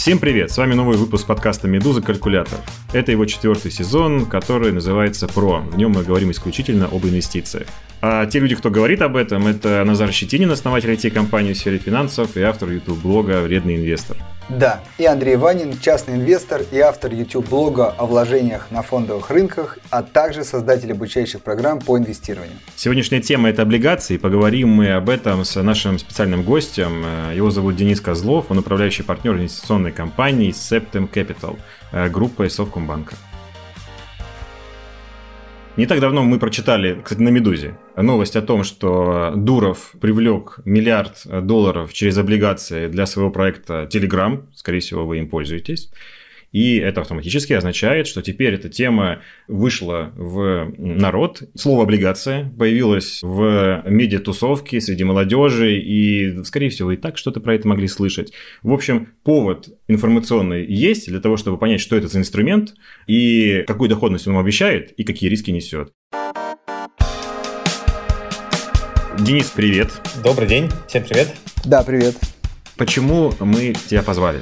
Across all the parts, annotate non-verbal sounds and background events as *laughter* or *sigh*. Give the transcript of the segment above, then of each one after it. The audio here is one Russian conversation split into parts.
Всем привет! С вами новый выпуск подкаста «Медуза. Калькулятор». Это его четвертый сезон, который называется «Про». В нем мы говорим исключительно об инвестициях. А те люди, кто говорит об этом, это Назар Щетинин, основатель IT-компании в сфере финансов и автор YouTube-блога «Вредный инвестор». Да, и Андрей Ванин, частный инвестор и автор YouTube-блога о вложениях на фондовых рынках, а также создатель обучающих программ по инвестированию. Сегодняшняя тема – это облигации. Поговорим мы об этом с нашим специальным гостем. Его зовут Денис Козлов, он управляющий партнер инвестиционной компании Septem Capital, э, группы Совкомбанка. Не так давно мы прочитали, кстати, на «Медузе», новость о том, что Дуров привлек миллиард долларов через облигации для своего проекта Telegram, скорее всего, вы им пользуетесь, и это автоматически означает, что теперь эта тема вышла в народ. Слово «облигация» появилось в медиатусовке среди молодежи, и, скорее всего, и так что-то про это могли слышать. В общем, повод информационный есть для того, чтобы понять, что это за инструмент, и какую доходность он обещает, и какие риски несет. Денис, привет. Добрый день. Всем привет. Да, привет. Почему мы тебя позвали?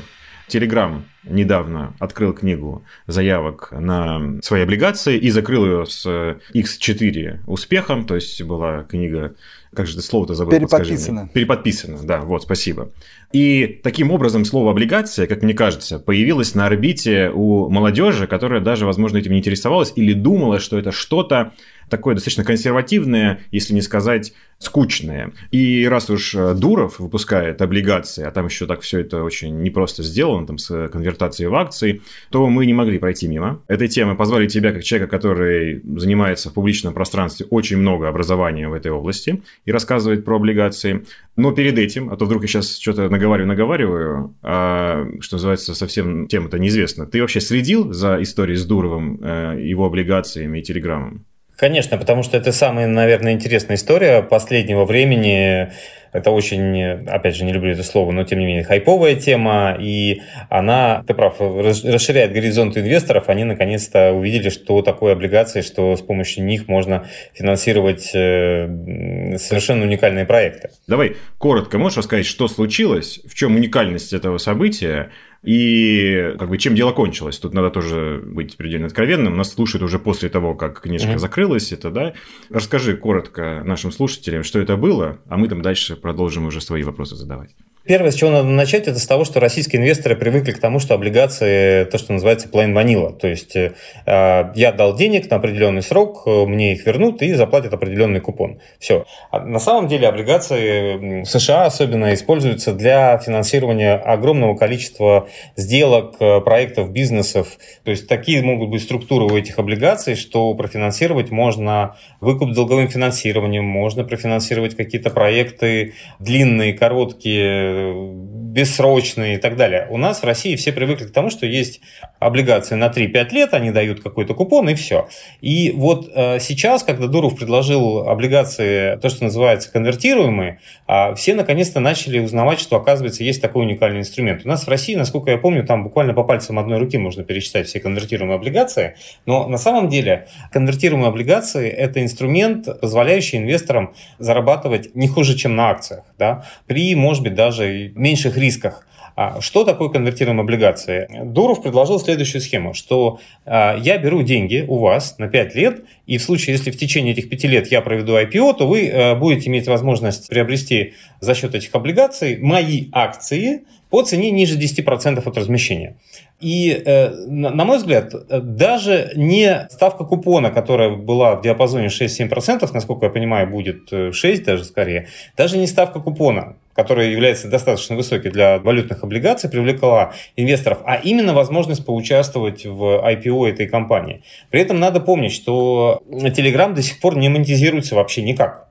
Телеграм недавно открыл книгу заявок на свои облигации и закрыл ее с X4 э, успехом. То есть была книга, как же это слово-то забыл? Переподписано. Переподписано, да, вот, спасибо. И таким образом слово облигация, как мне кажется, появилось на орбите у молодежи, которая даже, возможно, этим не интересовалась или думала, что это что-то такое достаточно консервативное, если не сказать скучное. И раз уж э, Дуров выпускает облигации, а там еще так все это очень непросто сделано, там с э, конвертацией в акции, то мы не могли пройти мимо этой темы. Позвали тебя, как человека, который занимается в публичном пространстве очень много образования в этой области и рассказывает про облигации. Но перед этим, а то вдруг я сейчас что-то наговариваю-наговариваю, а, что называется, совсем тема-то неизвестно. Ты вообще следил за историей с Дуровым, э, его облигациями и телеграммом? Конечно, потому что это самая, наверное, интересная история последнего времени. Это очень, опять же, не люблю это слово, но тем не менее, хайповая тема, и она, ты прав, расширяет горизонт инвесторов. Они наконец-то увидели, что такое облигации, что с помощью них можно финансировать э, совершенно уникальные проекты. Давай коротко можешь рассказать, что случилось, в чем уникальность этого события, и как бы чем дело кончилось? Тут надо тоже быть предельно откровенным. Нас слушают уже после того, как книжка mm-hmm. закрылась, это да. Расскажи коротко нашим слушателям, что это было, а мы там дальше продолжим уже свои вопросы задавать. Первое, с чего надо начать, это с того, что российские инвесторы привыкли к тому, что облигации, то, что называется plain vanilla. То есть э, я дал денег на определенный срок, э, мне их вернут и заплатят определенный купон. Все. А на самом деле облигации в США особенно используются для финансирования огромного количества сделок, э, проектов, бизнесов. То есть такие могут быть структуры у этих облигаций, что профинансировать можно выкуп долговым финансированием, можно профинансировать какие-то проекты длинные, короткие, eh, бессрочные и так далее. У нас в России все привыкли к тому, что есть облигации на 3-5 лет, они дают какой-то купон и все. И вот э, сейчас, когда Дуров предложил облигации, то, что называется конвертируемые, а все наконец-то начали узнавать, что оказывается есть такой уникальный инструмент. У нас в России, насколько я помню, там буквально по пальцам одной руки можно пересчитать все конвертируемые облигации, но на самом деле конвертируемые облигации – это инструмент, позволяющий инвесторам зарабатывать не хуже, чем на акциях, да, при, может быть, даже меньших рисках рисках. А что такое конвертируемые облигации? Дуров предложил следующую схему, что а, я беру деньги у вас на 5 лет, и в случае, если в течение этих 5 лет я проведу IPO, то вы а, будете иметь возможность приобрести за счет этих облигаций мои акции по цене ниже 10% от размещения. И, э, на мой взгляд, даже не ставка купона, которая была в диапазоне 6-7%, насколько я понимаю, будет 6 э, даже скорее, даже не ставка купона, которая является достаточно высокой для валютных облигаций, привлекла инвесторов, а именно возможность поучаствовать в IPO этой компании. При этом надо помнить, что Telegram до сих пор не монетизируется вообще никак.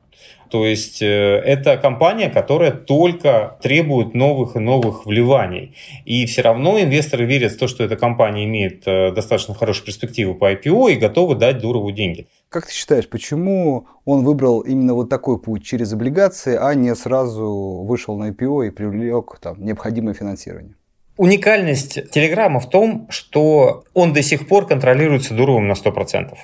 То есть э, это компания, которая только требует новых и новых вливаний. И все равно инвесторы верят в то, что эта компания имеет э, достаточно хорошие перспективы по IPO и готовы дать Дурову деньги. Как ты считаешь, почему он выбрал именно вот такой путь через облигации, а не сразу вышел на IPO и привлек там, необходимое финансирование? Уникальность Телеграма в том, что он до сих пор контролируется Дуровым на 100%.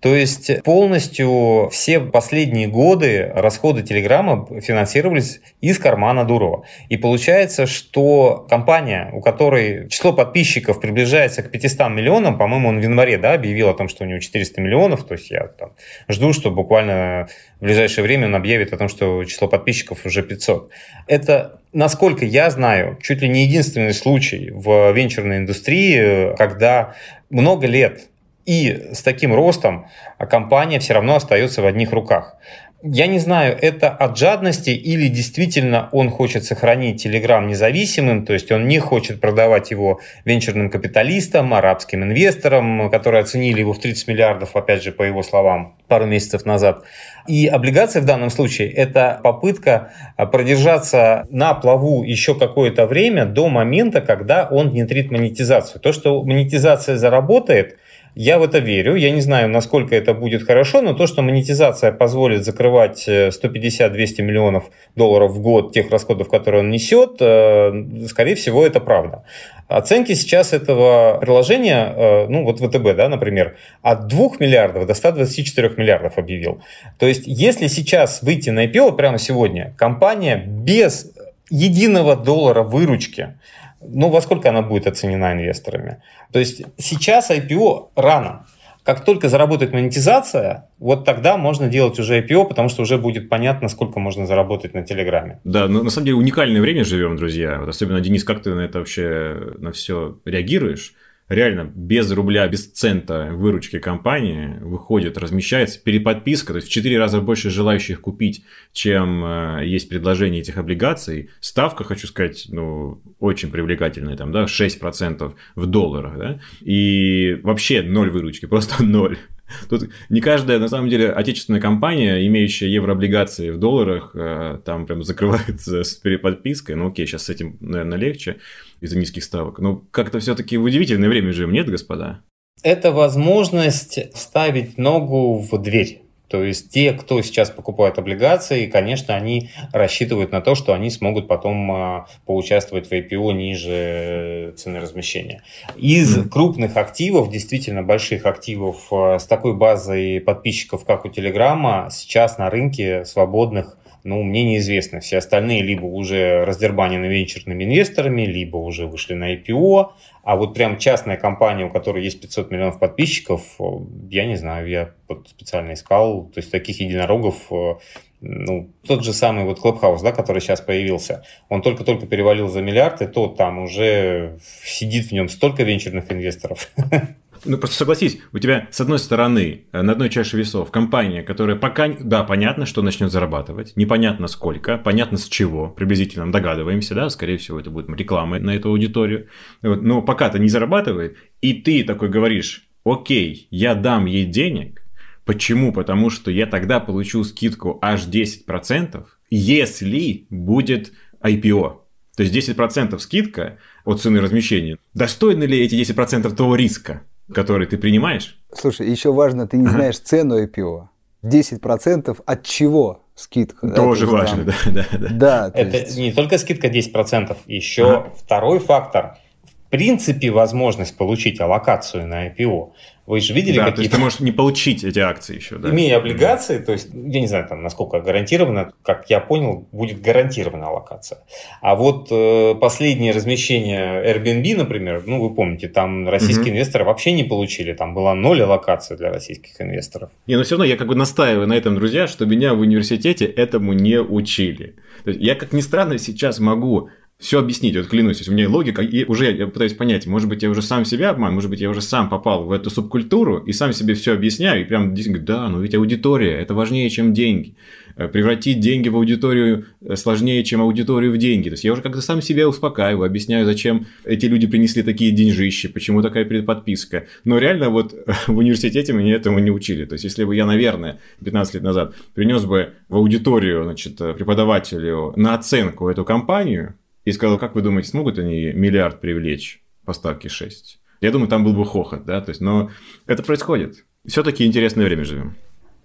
То есть полностью все последние годы расходы Телеграма финансировались из кармана Дурова. И получается, что компания, у которой число подписчиков приближается к 500 миллионам, по-моему, он в январе да, объявил о том, что у него 400 миллионов, то есть я там, жду, что буквально в ближайшее время он объявит о том, что число подписчиков уже 500. Это насколько я знаю, чуть ли не единственный случай в венчурной индустрии, когда много лет и с таким ростом а, компания все равно остается в одних руках. Я не знаю, это от жадности или действительно он хочет сохранить Telegram независимым, то есть он не хочет продавать его венчурным капиталистам, арабским инвесторам, которые оценили его в 30 миллиардов, опять же, по его словам, пару месяцев назад. И облигации в данном случае – это попытка а, продержаться на плаву еще какое-то время до момента, когда он внедрит монетизацию. То, что монетизация заработает – я в это верю. Я не знаю, насколько это будет хорошо, но то, что монетизация позволит закрывать 150-200 э, миллионов долларов в год тех расходов, которые он несет, э, скорее всего, это правда. Оценки сейчас этого приложения, э, ну вот ВТБ, да, например, от 2 миллиардов до 124 миллиардов объявил. То есть, если сейчас выйти на IPO прямо сегодня, компания без единого доллара выручки – ну, во сколько она будет оценена инвесторами? То есть сейчас IPO рано. Как только заработает монетизация, вот тогда можно делать уже IPO, потому что уже будет понятно, сколько можно заработать на Телеграме. Да, но на самом деле уникальное время живем, друзья. Вот особенно, Денис, как ты на это вообще, на все реагируешь? реально без рубля, без цента выручки компании выходит, размещается, переподписка, то есть в 4 раза больше желающих купить, чем э, есть предложение этих облигаций. Ставка, хочу сказать, ну, очень привлекательная, там, да, 6% в долларах, да, и вообще ноль выручки, *laughs* просто ноль. *laughs* Тут не каждая, на самом деле, отечественная компания, имеющая еврооблигации в долларах, э, там прям закрывается *laughs* с переподпиской. Ну окей, сейчас с этим, наверное, легче из-за низких ставок. Но как-то все-таки в удивительное время живем, нет, господа? Это возможность вставить ногу в дверь. То есть те, кто сейчас покупает облигации, конечно, они рассчитывают на то, что они смогут потом а, поучаствовать в IPO ниже цены размещения. Из mm крупных активов, действительно больших активов, а, с такой базой подписчиков, как у Телеграма, сейчас на рынке свободных ну, мне неизвестно. Все остальные либо уже раздербанены венчурными инвесторами, либо уже вышли на IPO. А вот прям частная компания, у которой есть 500 миллионов подписчиков, э, я не знаю, я вот специально искал. То есть таких единорогов, э, ну, тот же самый вот Clubhouse, да, который сейчас появился, он только-только перевалил за миллиард, и то там уже сидит в нем столько венчурных инвесторов. *laughs* Ну, просто согласись, у тебя, с одной стороны, э, на одной чаше весов компания, которая пока, да, понятно, что начнет зарабатывать, непонятно сколько, понятно с чего, приблизительно догадываемся, да, скорее всего, это будет реклама на эту аудиторию, но пока-то не зарабатывает, и ты такой говоришь, окей, я дам ей денег, Почему? Потому что я тогда получу скидку аж 10%, если будет IPO. То есть 10% скидка от цены размещения. Достойны ли эти 10% того риска? который ты принимаешь. Слушай, еще важно, ты не знаешь цену IPO. 10% от чего скидка. Тоже да, важно, там, да, да, да. да то это есть... не только скидка 10%, еще ага. второй фактор – принципе возможность получить аллокацию на IPO. Вы же видели да, какие-то... то есть ты можешь не получить эти акции еще, да? Имея облигации, да. то есть, я не знаю, там, насколько гарантированно, как я понял, будет гарантирована аллокация. А вот э, последнее размещение Airbnb, например, ну, вы помните, там российские угу. инвесторы вообще не получили, там была ноль аллокации для российских инвесторов. Не, но ну, все равно я как бы настаиваю на этом, друзья, что меня в университете этому не учили. То есть, я, как ни странно, сейчас могу все объяснить, вот клянусь, у меня и логика, и уже я пытаюсь понять, может быть, я уже сам себя обман, может быть, я уже сам попал в эту субкультуру и сам себе все объясняю, и прям говорю, да, но ведь аудитория, это важнее, чем деньги. Э, превратить деньги в аудиторию э, сложнее, чем аудиторию в деньги. То есть я уже как-то сам себя успокаиваю, объясняю, зачем эти люди принесли такие деньжищи, почему такая предподписка. Но реально вот э, *laughs* в университете меня этому не учили. То есть если бы я, наверное, 15 лет назад принес бы в аудиторию, значит, преподавателю на оценку эту компанию, и сказал, как вы думаете, смогут они миллиард привлечь по ставке 6? Я думаю, там был бы хохот, да, то есть, но это происходит. Все-таки интересное время живем.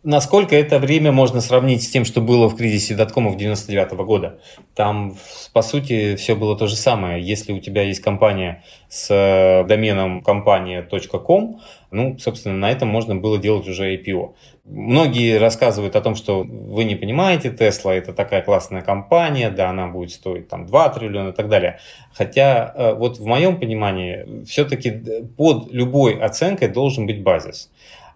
Насколько это время можно сравнить с тем, что было в кризисе доткомов 99 -го года? Там, по сути, все было то же самое. Если у тебя есть компания с э, доменом компания.com, ну, собственно, на этом можно было делать уже IPO. Многие рассказывают о том, что вы не понимаете, Tesla это такая классная компания, да, она будет стоить там 2 триллиона и так далее. Хотя э, вот в моем понимании все-таки э, под любой оценкой должен быть базис.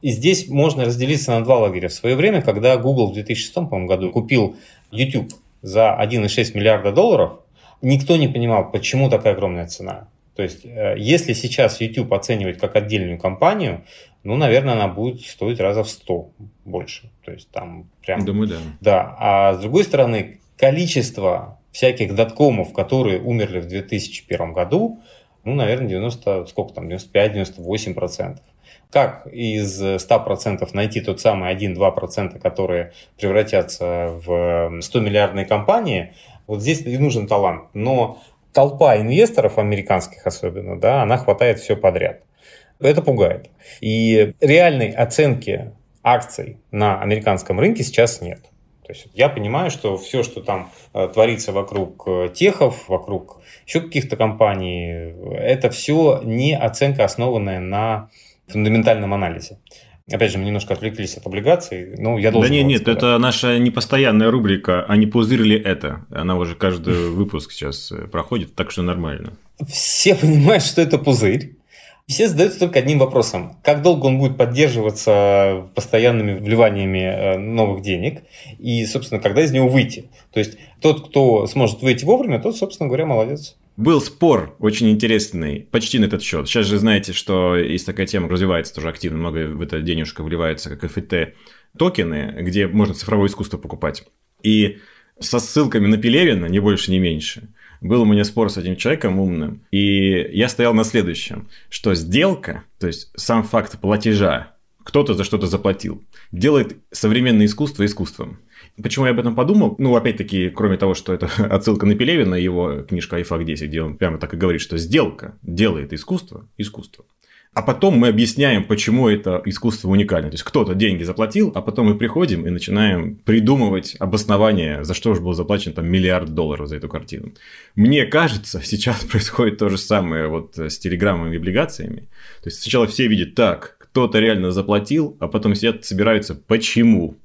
И здесь можно разделиться на два лагеря. В свое время, когда Google в 2006 году купил YouTube за 1,6 миллиарда долларов, никто не понимал, почему такая огромная цена. То есть, э, если сейчас YouTube оценивать как отдельную компанию, ну, наверное, она будет стоить раза в 100 больше. То есть, там прям... Думаю, да. Да. А с другой стороны, количество всяких доткомов, которые умерли в 2001 году, ну, наверное, 90, сколько там, 95-98 процентов как из 100% э, найти тот самый 1-2%, которые превратятся в 100-миллиардные компании, вот здесь и нужен талант. Но толпа инвесторов, американских особенно, да, она хватает все подряд. Это пугает. И реальной оценки акций на американском рынке сейчас нет. То есть я понимаю, что все, что там э, творится вокруг э, техов, вокруг еще каких-то компаний, это все не оценка, основанная на фундаментальном анализе. Опять же, мы немножко отвлеклись от облигаций. Ну, я должен. Да нет, нет, сказать. это наша непостоянная рубрика. Они пузырили это? Она уже каждый *laughs* выпуск сейчас э, проходит, так что нормально. Все понимают, что это пузырь. Все задаются только одним вопросом. Как долго он будет поддерживаться постоянными вливаниями э, новых денег? И, собственно, когда из него выйти? То есть, тот, кто сможет выйти вовремя, тот, собственно говоря, молодец. Был спор очень интересный, почти на этот счет. Сейчас же знаете, что есть такая тема, развивается тоже активно, много в это денежка вливается, как ФТ токены, где можно цифровое искусство покупать. И со ссылками на Пелевина, не больше, не меньше, был у меня спор с этим человеком умным, и я стоял на следующем, что сделка, то есть сам факт платежа, кто-то за что-то заплатил, делает современное искусство искусством. Почему я об этом подумал? Ну, опять-таки, кроме того, что это *laughs* отсылка на Пелевина, его книжка «Айфак 10», где он прямо так и говорит, что сделка делает искусство искусство. А потом мы объясняем, почему это искусство уникально. То есть кто-то деньги заплатил, а потом мы приходим и начинаем придумывать обоснование, за что же был заплачен там миллиард долларов за эту картину. Мне кажется, сейчас *laughs* происходит то же самое вот с телеграммами и облигациями. То есть сначала все видят так, кто-то реально заплатил, а потом сидят, собираются, почему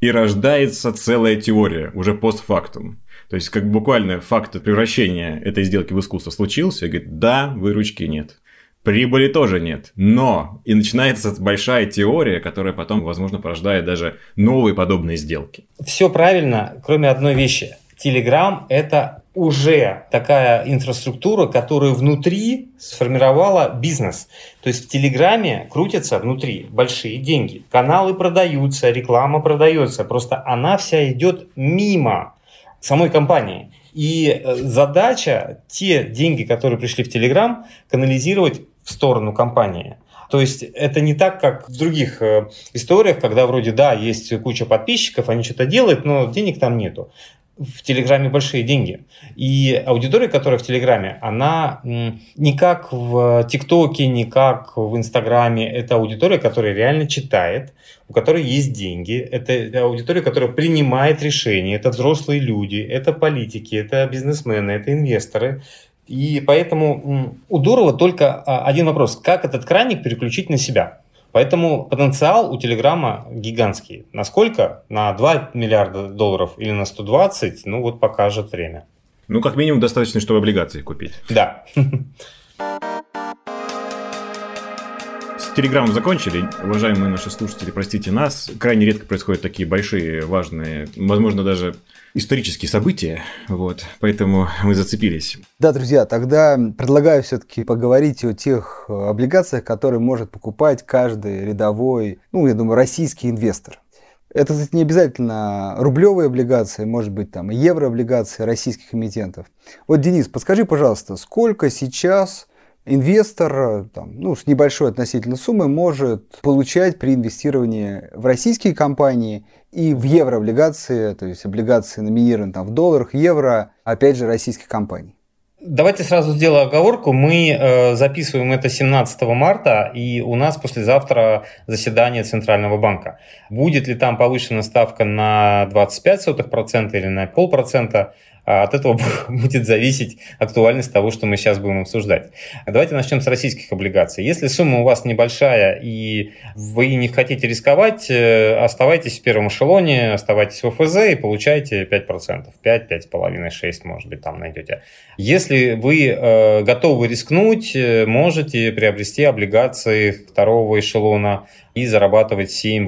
и рождается целая теория уже постфактум. То есть, как буквально факт превращения этой сделки в искусство случился, и говорит, да, выручки нет. Прибыли тоже нет. Но! И начинается большая теория, которая потом, возможно, порождает даже новые подобные сделки. Все правильно, кроме одной вещи. Телеграм – это уже такая инфраструктура, которая внутри сформировала бизнес. То есть в Телеграме крутятся внутри большие деньги. Каналы продаются, реклама продается. Просто она вся идет мимо самой компании. И э, задача те деньги, которые пришли в Телеграм, канализировать в сторону компании. То есть это не так, как в других э, историях, когда вроде, да, есть куча подписчиков, они что-то делают, но денег там нету в Телеграме большие деньги. И аудитория, которая в Телеграме, она не как в ТикТоке, не как в Инстаграме. Это аудитория, которая реально читает, у которой есть деньги. Это аудитория, которая принимает решения. Это взрослые люди, это политики, это бизнесмены, это инвесторы. И поэтому у Дурова только а, один вопрос. Как этот краник переключить на себя? Поэтому потенциал у Телеграма гигантский. Насколько? На 2 миллиарда долларов или на 120? Ну вот покажет время. Ну, как минимум, достаточно, чтобы облигации купить. Да. С Телеграмом закончили. Уважаемые наши слушатели, простите нас. Крайне редко происходят такие большие, важные, возможно, даже исторические события, вот, поэтому мы зацепились. Да, друзья, тогда предлагаю все-таки поговорить о тех э, облигациях, которые может покупать каждый рядовой, ну, я думаю, российский инвестор. Это кстати, не обязательно рублевые облигации, может быть, там еврооблигации российских эмитентов. Вот, Денис, подскажи, пожалуйста, сколько сейчас инвестор э, там, ну, с небольшой относительно суммы может получать при инвестировании в российские компании и в еврооблигации, то есть облигации номинированы там в долларах, евро, опять же, российских компаний. Давайте сразу сделаю оговорку. Мы э, записываем это 17 марта, и у нас послезавтра заседание Центрального банка. Будет ли там повышена ставка на 25 сотых или на полпроцента, а от этого *laughs* будет зависеть актуальность того, что мы сейчас будем обсуждать. Давайте начнем с российских облигаций. Если сумма у вас небольшая и вы не хотите рисковать, э, оставайтесь в первом эшелоне, оставайтесь в ОФЗ и получайте 5%. 5, 5,5, 6, может быть, там найдете. Если вы э, готовы рискнуть, э, можете приобрести облигации второго эшелона и зарабатывать 7-8%,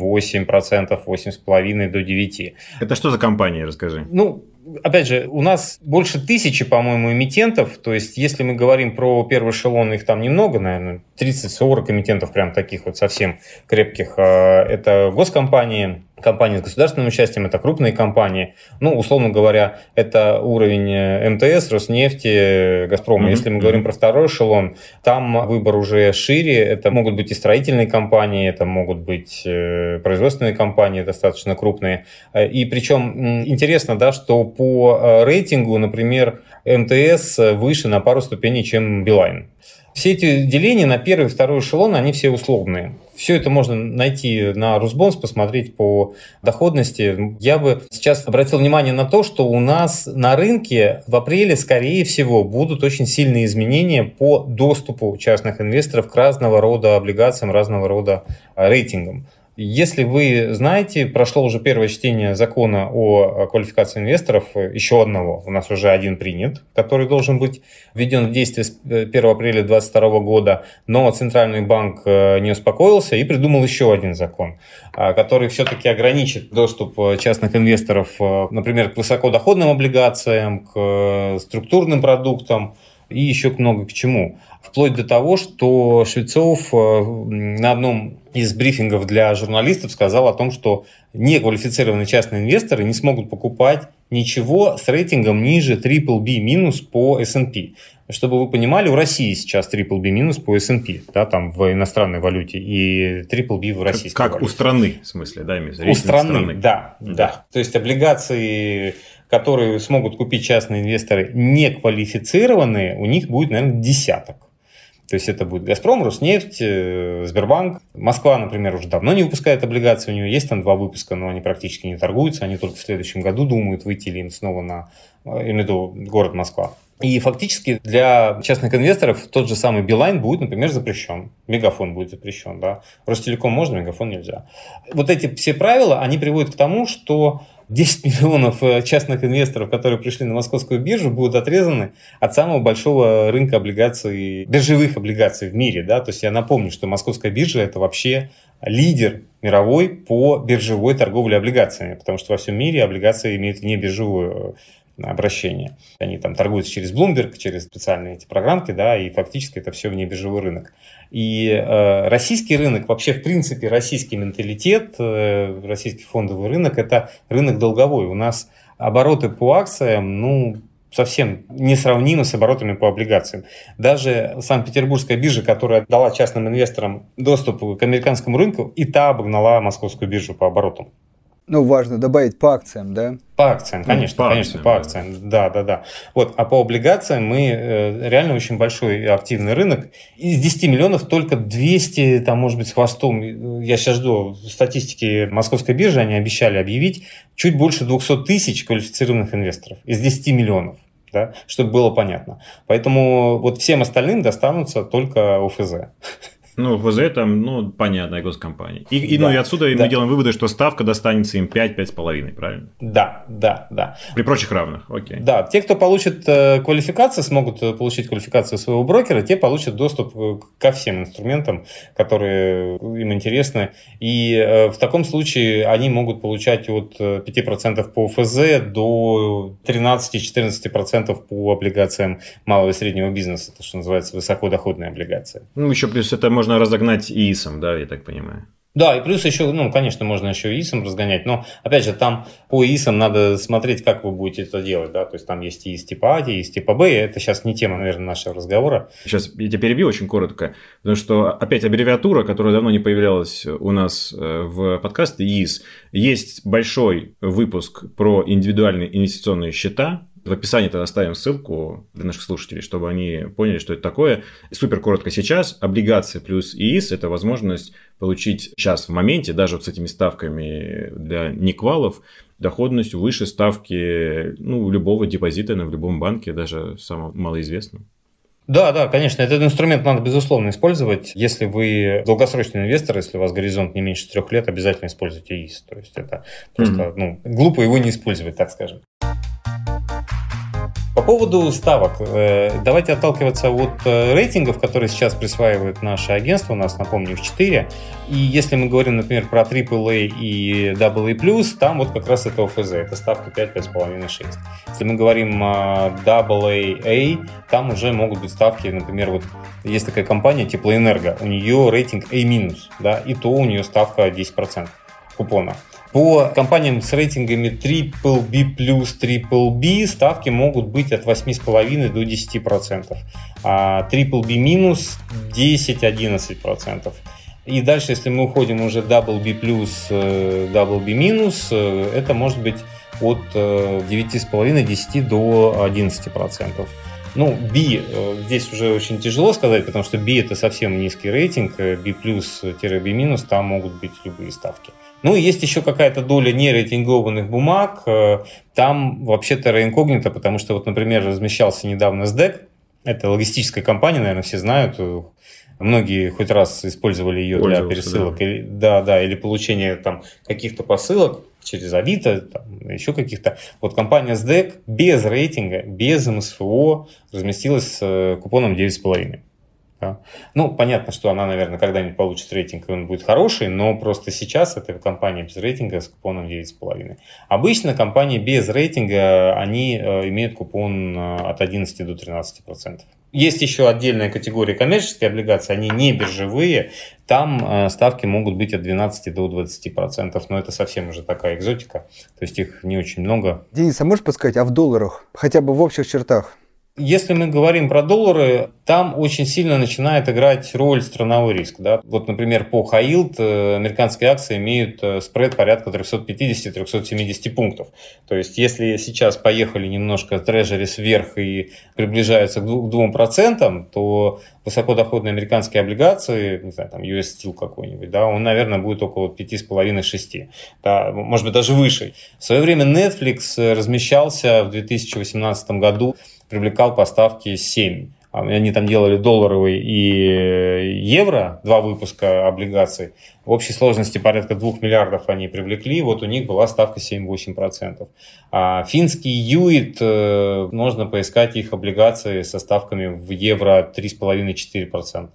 8,5% до 9%. Это что за компания, расскажи? Ну, опять же, у нас больше тысячи, по-моему, эмитентов, то есть если мы говорим про первый эшелон, их там немного, наверное, 30-40 эмитентов прям таких вот совсем крепких. А, это госкомпании, компании с государственным участием, это крупные компании. Ну, условно говоря, это уровень э, МТС, Роснефти, э, Газпрома. Mm-hmm. Если мы говорим про второй эшелон, там выбор уже шире. Это могут быть и строительные компании, это могут быть э, производственные компании достаточно крупные. И причем интересно, да, что по рейтингу, например, МТС выше на пару ступеней, чем Билайн. Все эти деления на первый и второй эшелон, они все условные. Все это можно найти на Русбонс, посмотреть по доходности. Я бы сейчас обратил внимание на то, что у нас на рынке в апреле, скорее всего, будут очень сильные изменения по доступу частных инвесторов к разного рода облигациям, разного рода э, рейтингам. Если вы знаете, прошло уже первое чтение закона о э, квалификации инвесторов, э, еще одного, у нас уже один принят, который должен быть введен в действие с 1 э, апреля 2022 года, но Центральный банк не успокоился и придумал еще один закон, а, который все-таки ограничит доступ частных инвесторов, например, к высокодоходным облигациям, к структурным продуктам, и еще много к чему вплоть до того, что Швецов э, на одном из брифингов для журналистов сказал о том, что неквалифицированные частные инвесторы не смогут покупать ничего с рейтингом ниже triple B минус по S&P. Чтобы вы понимали, у России сейчас triple B минус по S&P, да, там в иностранной валюте, и triple B в российской Как валюте. у страны, в смысле, да, имеется У страны, страны. Да, да, да. То есть облигации которые смогут купить частные инвесторы неквалифицированные, у них будет, наверное, десяток. То есть это будет «Газпром», «Роснефть», э, «Сбербанк». Москва, например, уже давно не выпускает облигации. У нее есть там два выпуска, но они практически не торгуются. Они только в следующем году думают, выйти ли им снова на... Я э, город Москва. И фактически для частных инвесторов тот же самый Билайн будет, например, запрещен. Мегафон будет запрещен, да. Ростелеком можно, мегафон нельзя. Вот эти все правила, они приводят к тому, что 10 миллионов э, частных инвесторов, которые пришли на московскую биржу, будут отрезаны от самого большого рынка облигаций, биржевых облигаций в мире. Да? То есть я напомню, что московская биржа – это вообще лидер мировой по биржевой торговле облигациями, потому что во всем мире облигации имеют не биржевую э, обращения. Они там торгуются через Bloomberg, через специальные эти программки, да, и фактически это все вне биржевой рынок. И э, российский рынок, вообще в принципе российский менталитет, э, российский фондовый рынок, это рынок долговой. У нас обороты по акциям, ну, совсем несравнимы с оборотами по облигациям. Даже Санкт-Петербургская биржа, которая дала частным инвесторам доступ к американскому рынку, и та обогнала московскую биржу по оборотам ну, важно добавить по акциям, да? По акциям, ну, конечно, по конечно, акциям, по акциям, да, да, да. Вот, а по облигациям мы э, реально очень большой активный рынок. Из 10 миллионов только 200, там, может быть, с хвостом, э, я сейчас жду статистики Московской биржи, они обещали объявить, чуть больше 200 тысяч квалифицированных инвесторов из 10 миллионов. Да, чтобы было понятно. Поэтому вот всем остальным достанутся только ОФЗ. Ну, ВЗ там, ну, понятная госкомпания. И, и, ну, да, ну, и отсюда да. мы делаем выводы, что ставка достанется им 5-5,5, правильно? Да, да, да. При прочих равных, окей. Да, те, кто получит э, квалификацию, смогут э, получить квалификацию своего брокера, те получат доступ э, ко всем инструментам, которые им интересны. И в таком случае они могут получать от 5% по ФЗ до 13-14% по облигациям малого и среднего бизнеса, то, что называется высокодоходные облигации. Ну, еще плюс это можно можно разогнать ИИСом, да, я так понимаю? Да, и плюс еще, ну, конечно, можно еще ИСом разгонять, но, опять же, там по ИСам надо смотреть, как вы будете это делать, да, то есть там есть ИС типа А, ИС типа Б, это сейчас не тема, наверное, нашего разговора. Сейчас я тебя перебью очень коротко, потому что опять аббревиатура, которая давно не появлялась у нас э, в подкасте, ИС. Есть большой выпуск про индивидуальные инвестиционные счета, в описании тогда оставим ссылку для наших слушателей, чтобы они поняли, что это такое. Супер коротко сейчас. Облигации плюс ИИС – это возможность получить сейчас в моменте, даже вот с этими ставками для неквалов, доходность выше ставки ну, любого депозита на в любом банке, даже самого малоизвестного. Да, да, конечно, этот инструмент надо, безусловно, использовать. Если вы долгосрочный инвестор, если у вас горизонт не меньше трех лет, обязательно используйте ИИС. То есть это просто mm-hmm. ну, глупо его не использовать, так скажем поводу ставок. Э, давайте отталкиваться от э, рейтингов, которые сейчас присваивают наши агентства. У нас, напомню, их 4. И если мы говорим, например, про AAA и AA+, там вот как раз это ОФЗ. Это ставка 5, 5,5, 6. Если мы говорим о а, AA, там уже могут быть ставки, например, вот есть такая компания Теплоэнерго. У нее рейтинг A-, да, и то у нее ставка 10% купона. По компаниям с рейтингами BBB+, BBB ставки могут быть от 8,5 до 10%, а BBB- 10-11%. И дальше, если мы уходим уже WB+, WB-, э, э, это может быть от 9,5-10 э, до 11%. Ну, B здесь уже очень тяжело сказать, потому что B это совсем низкий рейтинг, B+, B-, там могут быть любые ставки. Ну есть еще какая-то доля нерейтингованных бумаг. Э, там вообще-то реинкогнито, потому что вот, например, размещался недавно СДЭК, это логистическая компания, наверное, все знают. Многие хоть раз использовали ее для пересылок, да. Или, да, да, или получения там каких-то посылок через Авито, там, еще каких-то. Вот компания СДЭК без рейтинга, без МСФО эм разместилась с э, купоном 9,5. Да. Ну, понятно, что она, наверное, когда-нибудь получит рейтинг, и он будет хороший, но просто сейчас это компания без рейтинга с купоном 9,5. Обычно компании без рейтинга, они э, имеют купон э, от 11 до 13%. Есть еще отдельная категория коммерческие облигации, они не биржевые, там э, ставки могут быть от 12 до 20 процентов, но это совсем уже такая экзотика, то есть их не очень много. Денис, а можешь подсказать, а в долларах, хотя бы в общих чертах? Если мы говорим про доллары, там очень сильно начинает играть роль страновой риск. Да? Вот, например, по Хаилд э, американские акции имеют э, спред порядка 350-370 пунктов. То есть, если сейчас поехали немножко трежерис вверх и приближаются к 2%, то высокодоходные американские облигации, не знаю, там US Steel какой-нибудь, да, он, наверное, будет около 5,5-6, да, может быть, даже выше. В свое время Netflix э, размещался в 2018 году привлекал поставки 7. А, они там делали долларовый и э, евро, два выпуска облигаций. В общей сложности порядка 2 миллиардов они привлекли, вот у них была ставка 7-8%. А финский юит, э, можно поискать их облигации со ставками в евро 3,5-4%.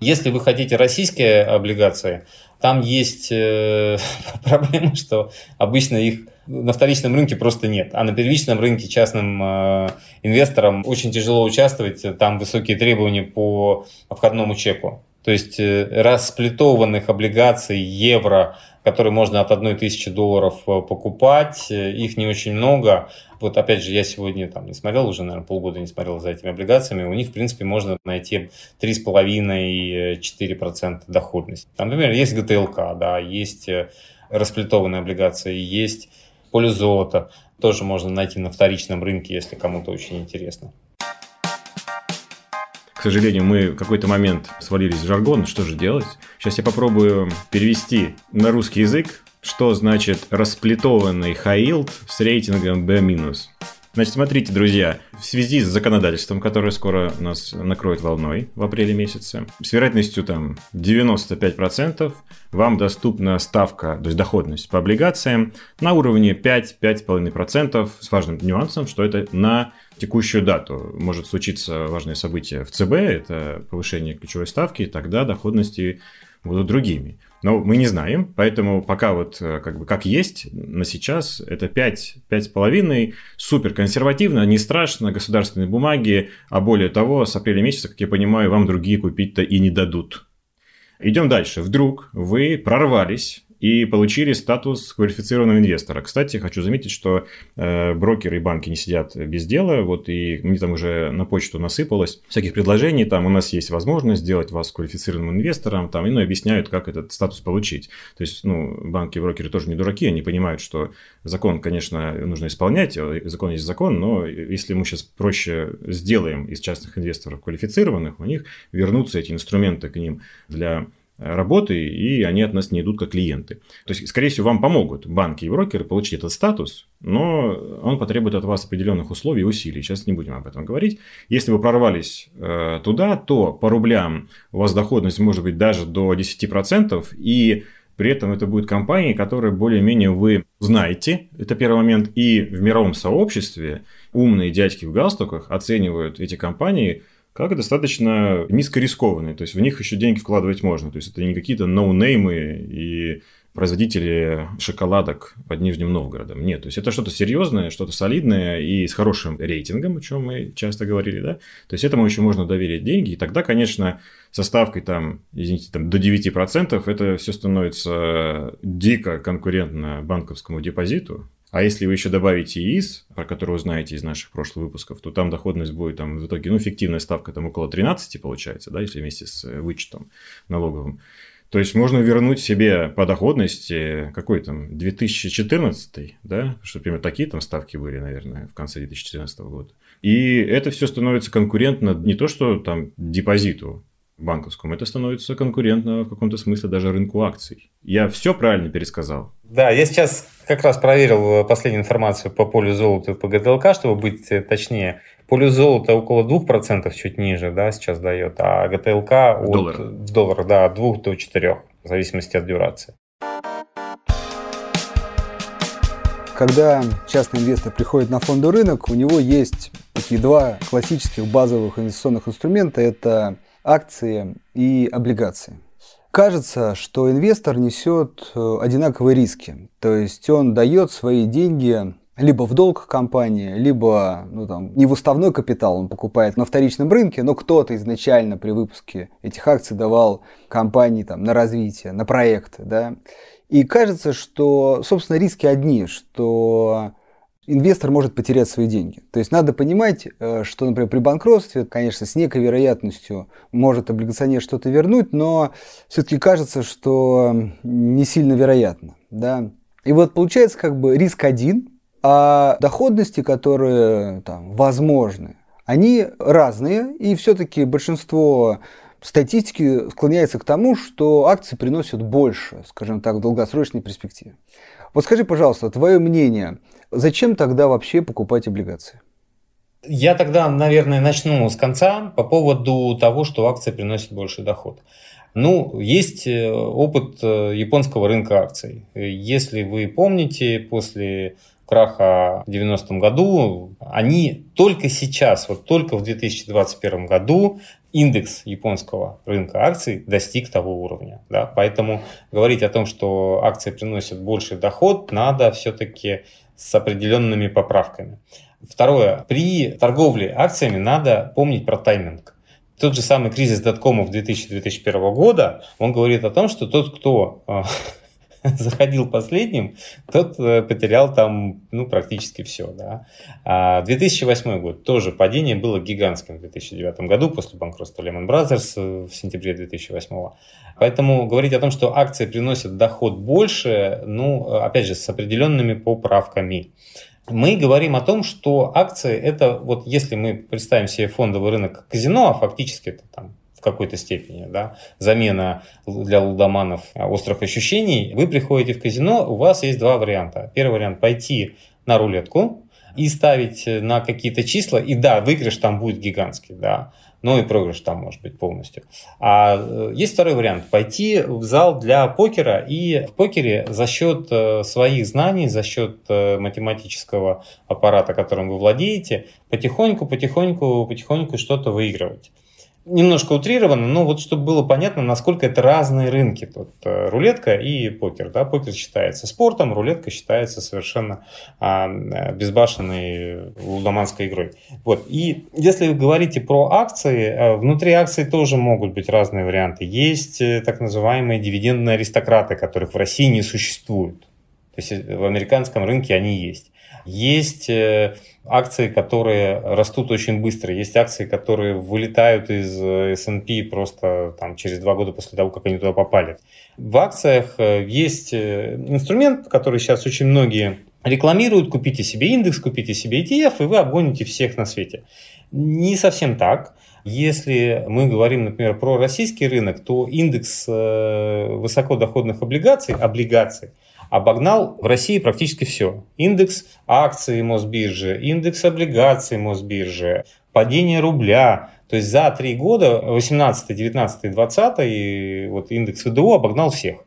Если вы хотите российские облигации, там есть э, *laughs* проблема, что обычно их на вторичном рынке просто нет. А на первичном рынке частным э, инвесторам очень тяжело участвовать, там высокие требования по входному чеку. То есть э, расплитованных облигаций евро, которые можно от 1 тысячи долларов э, покупать, э, их не очень много. Вот опять же, я сегодня там не смотрел, уже, наверное, полгода не смотрел за этими облигациями. У них, в принципе, можно найти 3,5-4% э, доходность. Там, например, есть ГТЛК, да, есть расплитованные облигации, есть поле золота тоже можно найти на вторичном рынке, если кому-то очень интересно. К сожалению, мы в какой-то момент свалились в жаргон. Что же делать? Сейчас я попробую перевести на русский язык, что значит расплитованный хаилд с рейтингом B-. Значит, смотрите, друзья, в связи с законодательством, которое скоро нас накроет волной в апреле месяце, с вероятностью там 95% вам доступна ставка, то есть доходность по облигациям на уровне 5-5,5% с важным нюансом, что это на текущую дату. Может случиться важное событие в ЦБ, это повышение ключевой ставки, и тогда доходности будут другими. Но мы не знаем, поэтому пока вот э, как бы как есть на сейчас, это 5, 5,5, супер консервативно, не страшно, государственные бумаги, а более того, с апреля месяца, как я понимаю, вам другие купить-то и не дадут. Идем дальше. Вдруг вы прорвались и получили статус квалифицированного инвестора. Кстати, хочу заметить, что э, брокеры и банки не сидят без дела, вот и мне там уже на почту насыпалось всяких предложений, там у нас есть возможность сделать вас квалифицированным инвестором, там, ну, и, ну, объясняют, как этот статус получить. То есть, ну, банки и брокеры тоже не дураки, они понимают, что закон, конечно, нужно исполнять, э, закон есть закон, но если мы сейчас проще сделаем из частных инвесторов квалифицированных, у них вернутся эти инструменты к ним для работы, и они от нас не идут как клиенты. То есть, скорее всего, вам помогут банки и брокеры получить этот статус, но он потребует от вас определенных условий и усилий. Сейчас не будем об этом говорить. Если вы прорвались э, туда, то по рублям у вас доходность может быть даже до 10%, и при этом это будут компании, которые более-менее вы знаете, это первый момент, и в мировом сообществе умные дядьки в галстуках оценивают эти компании – как достаточно низкорискованные, то есть в них еще деньги вкладывать можно, то есть это не какие-то ноунеймы и производители шоколадок под Нижним Новгородом. Нет, то есть это что-то серьезное, что-то солидное и с хорошим рейтингом, о чем мы часто говорили, да. То есть этому еще можно доверить деньги, и тогда, конечно, со ставкой там, извините, там до 9% это все становится дико конкурентно банковскому депозиту, а если вы еще добавите ИИС, про который вы знаете из наших прошлых выпусков, то там доходность будет там, в итоге, ну, фиктивная ставка там около 13 получается, да, если вместе с э, вычетом налоговым. То есть можно вернуть себе по доходности какой там 2014, да, что примерно такие там ставки были, наверное, в конце 2014 года. И это все становится конкурентно не то, что там депозиту, банковскому, это становится конкурентно в каком-то смысле даже рынку акций. Я все правильно пересказал? Да, я сейчас как раз проверил э, последнюю информацию по полю золота и по ГТЛК, чтобы быть э, точнее. Полю золота около 2% чуть ниже, да, сейчас дает, а ГТЛК в, доллар, в долларах, да, от 2 до 4, в зависимости от дюрации. Когда частный инвестор приходит на фондовый рынок, у него есть такие два классических базовых инвестиционных инструмента. Это акции и облигации. Кажется, что инвестор несет э, одинаковые риски. То есть он дает свои деньги либо в долг компании, либо ну, там, не в уставной капитал он покупает на вторичном рынке, но кто-то изначально при выпуске этих акций давал компании там, на развитие, на проекты. Да? И кажется, что, собственно, риски одни, что инвестор может потерять свои деньги. То есть надо понимать, э, что, например, при банкротстве, конечно, с некой вероятностью может облигационер что-то вернуть, но все-таки кажется, что не сильно вероятно. Да? И вот получается как бы риск один, а доходности, которые там, возможны, они разные, и все-таки большинство статистики склоняется к тому, что акции приносят больше, скажем так, в долгосрочной перспективе. Вот скажи, пожалуйста, твое мнение, зачем тогда вообще покупать облигации? Я тогда, наверное, начну с конца по поводу того, что акции приносят больше доход. Ну, есть э, опыт э, японского рынка акций. Если вы помните, после краха в 90-м году, они только сейчас, вот только в 2021 году индекс японского рынка акций достиг того уровня. Да? Поэтому говорить о том, что акции приносят больший доход, надо все-таки с определенными поправками. Второе. При торговле акциями надо помнить про тайминг. Тот же самый кризис доткомов 2000-2001 года, он говорит о том, что тот, кто э, *laughs* заходил последним, тот э, потерял там ну, практически все. Да. А 2008 год тоже падение было гигантским в 2009 году после банкротства Lehman Brothers э, в сентябре 2008. Поэтому говорить о том, что акции приносят доход больше, ну, опять же, с определенными поправками. Мы говорим о том, что акции это вот если мы представим себе фондовый рынок казино, а фактически это там какой-то степени, да, замена для лудоманов а, острых ощущений, вы приходите в казино, у вас есть два варианта. Первый вариант – пойти на рулетку, и ставить э, на какие-то числа, и да, выигрыш там будет гигантский, да, но и проигрыш там может быть полностью. А э, есть второй вариант, пойти в зал для покера, и в покере за счет э, своих знаний, за счет математического аппарата, которым вы владеете, потихоньку, потихоньку, потихоньку что-то выигрывать немножко утрировано, но вот чтобы было понятно, насколько это разные рынки. Тут э, рулетка и покер. Да? Покер считается спортом, рулетка считается совершенно а, э, безбашенной э, лудоманской игрой. Вот. И если вы говорите про акции, внутри акций тоже могут быть разные варианты. Есть так называемые дивидендные аристократы, которых в России не существует. То есть в американском рынке они есть. Есть э, акции, которые растут очень быстро, есть акции, которые вылетают из э, S&P просто там, через два года после того, как они туда попали. В акциях э, есть инструмент, который сейчас очень многие рекламируют, купите себе индекс, купите себе ETF, и вы обгоните всех на свете. Не совсем так. Если мы говорим, например, про российский рынок, то индекс высокодоходных облигаций, облигаций – обогнал в России практически все. Индекс акций Мосбиржи, индекс облигаций Мосбиржи, падение рубля. То есть за три года, 18, 19, 20, и вот индекс ВДО обогнал всех.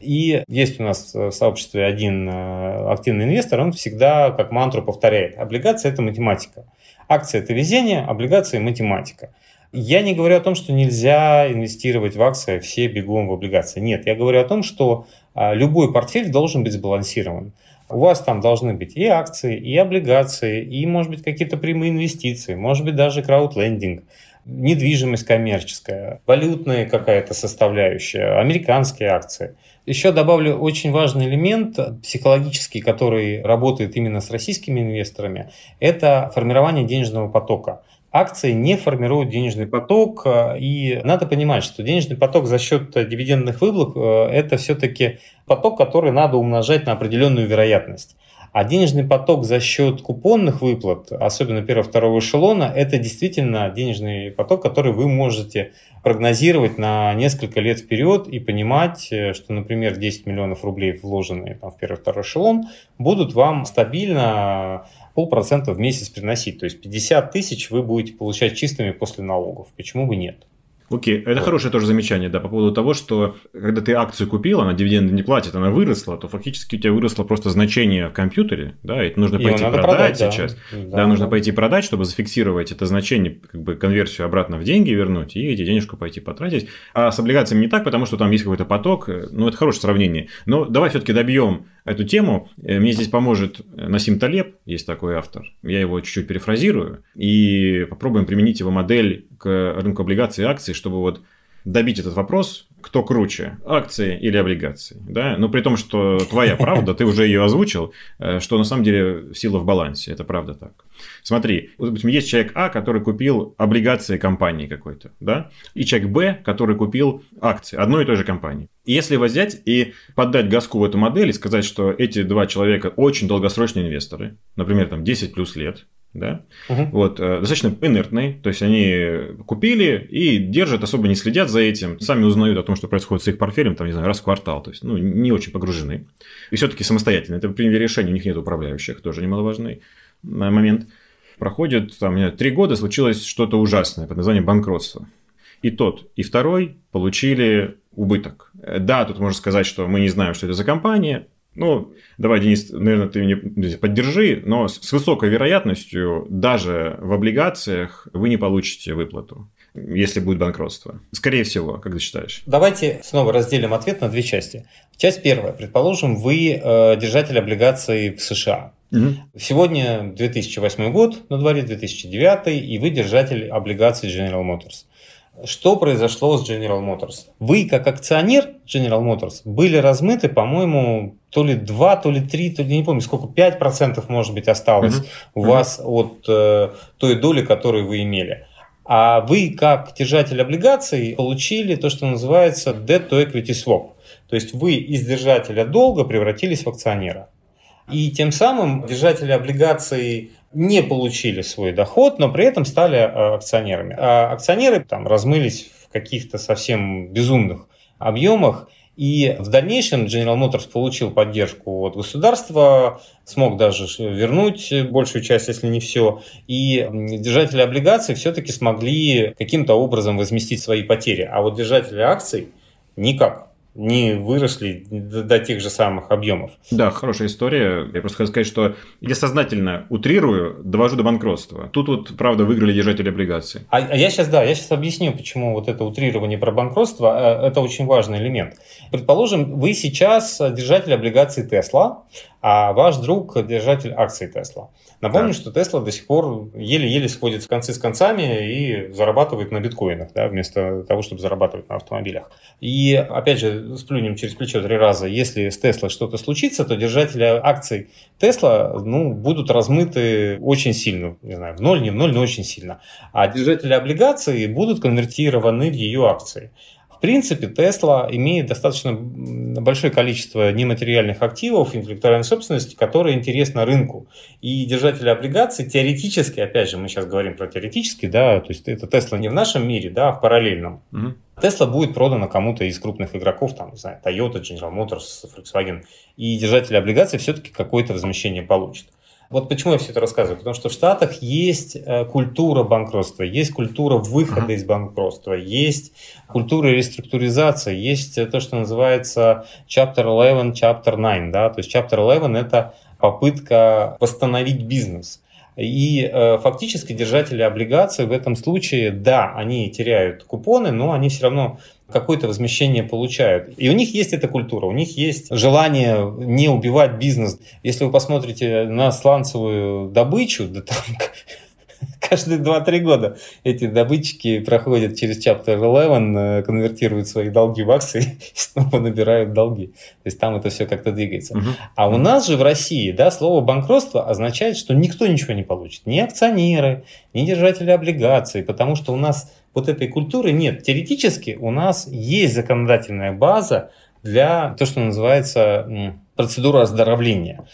И есть у нас в сообществе один э, активный инвестор, он всегда как мантру повторяет. Облигация – это математика. Акция – это везение, облигации – математика. Я не говорю о том, что нельзя инвестировать в акции все бегом в облигации. Нет, я говорю о том, что а любой портфель должен быть сбалансирован. У вас там должны быть и акции, и облигации, и, может быть, какие-то прямые инвестиции, может быть, даже краудлендинг, недвижимость коммерческая, валютная какая-то составляющая, американские акции. Еще добавлю очень важный элемент психологический, который работает именно с российскими инвесторами, это формирование денежного потока акции не формируют денежный поток, э, и надо понимать, что денежный поток за счет э, дивидендных выплат э, – это все-таки поток, который надо умножать на определенную вероятность. А денежный поток за счет купонных выплат, особенно первого-второго эшелона, это действительно денежный поток, который вы можете прогнозировать на несколько лет вперед и понимать, э, что, например, 10 миллионов рублей, вложенные там, в первый-второй эшелон, будут вам стабильно полпроцента в месяц приносить. То есть 50 тысяч вы будете получать чистыми после налогов. Почему бы нет? Окей, это вот. хорошее тоже замечание, да, по поводу того, что когда ты акцию купил, она дивиденды не платит, она выросла, то фактически у тебя выросло просто значение в компьютере, да, и нужно пойти продать, продать да. сейчас. Да, да нужно да. пойти продать, чтобы зафиксировать это значение, как бы конверсию обратно в деньги вернуть и эти денежку пойти потратить. А с облигациями не так, потому что там есть какой-то поток, э, ну, это хорошее сравнение. Но давай все-таки добьем эту тему. Э, мне здесь поможет э, Насим Талеб, есть такой автор. Я его чуть-чуть перефразирую. И попробуем применить его модель к рынку облигаций и акций, чтобы вот добить этот вопрос, кто круче, акции или облигации, да? Но ну, при том, что твоя правда, ты уже ее озвучил, э, что на самом деле сила в балансе, это правда так. Смотри, вот, допустим, есть человек А, который купил облигации компании какой-то, да? И человек Б, который купил акции одной и той же компании. И если взять и поддать газку в эту модель и сказать, что эти два человека очень долгосрочные инвесторы, например, там 10 плюс лет, да, угу. вот, э, достаточно инертные, то есть они купили и держат, особо не следят за этим, сами узнают о том, что происходит с их портфелем, там, не знаю, раз в квартал, то есть, ну, не очень погружены. И все-таки самостоятельно, это приняли решение, у них нет управляющих, тоже немаловажный э, момент. Проходит, там, не три года случилось что-то ужасное под названием банкротство. И тот, и второй получили убыток. Э, да, тут можно сказать, что мы не знаем, что это за компания, ну, давай, Денис, наверное, ты меня поддержи, но с высокой вероятностью даже в облигациях вы не получите выплату, если будет банкротство. Скорее всего, как ты считаешь? Давайте снова разделим ответ на две части. Часть первая. Предположим, вы э, держатель облигаций в США. Угу. Сегодня 2008 год, на дворе 2009, и вы держатель облигаций General Motors. Что произошло с General Motors? Вы, как акционер General Motors, были размыты, по-моему, то ли 2, то ли 3, то ли не помню, сколько, 5% может быть осталось mm у mm-hmm. вас от э, той доли, которую вы имели. А вы, как держатель облигаций, получили то, что называется debt to equity swap. То есть вы из держателя долга превратились в акционера. И тем самым держатели облигаций не получили свой доход, но при этом стали э, акционерами. А акционеры там размылись в каких-то совсем безумных объемах – и в дальнейшем General Motors получил поддержку от государства, смог даже вернуть большую часть, если не все. И держатели облигаций все-таки смогли каким-то образом возместить свои потери. А вот держатели акций никак не выросли до, тех же самых объемов. Да, хорошая история. Я просто хочу сказать, что я сознательно утрирую, довожу до банкротства. Тут вот, правда, выиграли держатели облигаций. А, а я сейчас, да, я сейчас объясню, почему вот это утрирование про банкротство, э, это очень важный элемент. Предположим, вы сейчас э, держатель облигаций Тесла, а ваш друг – держатель акций Тесла. Напомню, да. что Тесла до сих пор еле-еле сходит в концы с концами и зарабатывает на биткоинах, да, вместо того, чтобы зарабатывать на автомобилях. И, опять же, сплюнем через плечо три раза, если с Тесла что-то случится, то держатели акций Тесла ну, будут размыты очень сильно, не знаю, в ноль, не в ноль, но очень сильно. А держатели облигаций будут конвертированы в ее акции. В принципе, Тесла имеет достаточно большое количество нематериальных активов, интеллектуальной собственности, которые интересны рынку. И держатели облигаций теоретически, опять же, мы сейчас говорим про теоретически, да, то есть это Тесла не в нашем мире, да, а в параллельном. Mm-hmm. Тесла будет продана кому-то из крупных игроков, там, не знаю, Toyota, General Motors, Volkswagen, и держатели облигаций все-таки какое-то возмещение получат. Вот почему я все это рассказываю? Потому что в Штатах есть э, культура банкротства, есть культура выхода из банкротства, есть культура реструктуризации, есть э, то, что называется Chapter 11, Chapter 9. Да? То есть Chapter 11 – это попытка восстановить бизнес. И э, фактически держатели облигаций в этом случае, да, они теряют купоны, но они все равно какое-то возмещение получают. И у них есть эта культура, у них есть желание не убивать бизнес. Если вы посмотрите на сланцевую добычу, да там *laughs* каждые 2-3 года эти добытчики проходят через Chapter 11, э, конвертируют свои долги в акции *laughs* и снова набирают долги. То есть там это все как-то двигается. Угу. А у нас же в России да, слово банкротство означает, что никто ничего не получит. Ни акционеры, ни держатели облигаций, потому что у нас вот этой культуры нет. Теоретически у нас есть законодательная база для того, что называется процедура оздоровления.